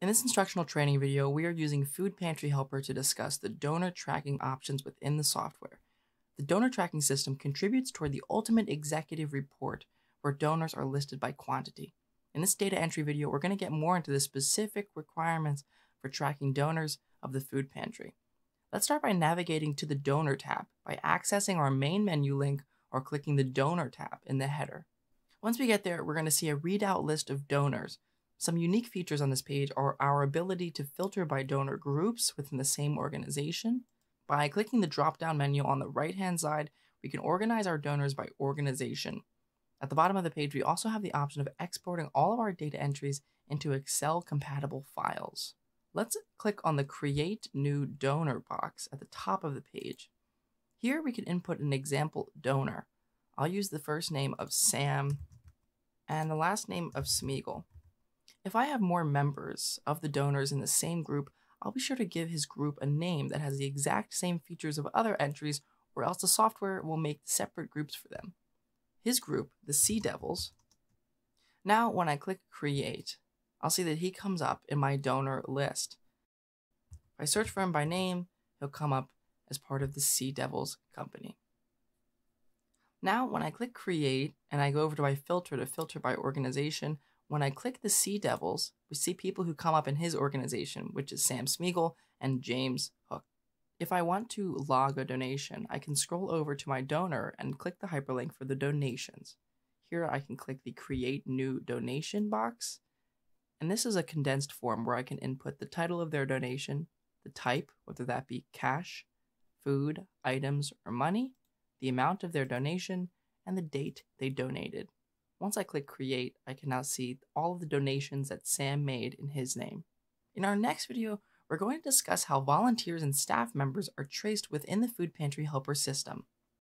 In this instructional training video, we are using Food Pantry Helper to discuss the donor tracking options within the software. The donor tracking system contributes toward the ultimate executive report where donors are listed by quantity. In this data entry video, we're going to get more into the specific requirements for tracking donors of the food pantry. Let's start by navigating to the Donor tab by accessing our main menu link or clicking the Donor tab in the header. Once we get there, we're going to see a readout list of donors some unique features on this page are our ability to filter by donor groups within the same organization. By clicking the drop-down menu on the right-hand side, we can organize our donors by organization. At the bottom of the page, we also have the option of exporting all of our data entries into Excel-compatible files. Let's click on the Create New Donor box at the top of the page. Here we can input an example donor. I'll use the first name of Sam and the last name of Smeagol. If I have more members of the donors in the same group, I'll be sure to give his group a name that has the exact same features of other entries, or else the software will make separate groups for them. His group, the Sea Devils. Now, when I click Create, I'll see that he comes up in my donor list. If I search for him by name, he'll come up as part of the Sea Devils company. Now, when I click Create and I go over to my filter to filter by organization, when I click the Sea Devils, we see people who come up in his organization, which is Sam Smeagol and James Hook. If I want to log a donation, I can scroll over to my donor and click the hyperlink for the donations. Here I can click the Create New Donation box, and this is a condensed form where I can input the title of their donation, the type, whether that be cash, food, items, or money, the amount of their donation, and the date they donated. Once I click create, I can now see all of the donations that Sam made in his name. In our next video, we're going to discuss how volunteers and staff members are traced within the food pantry helper system.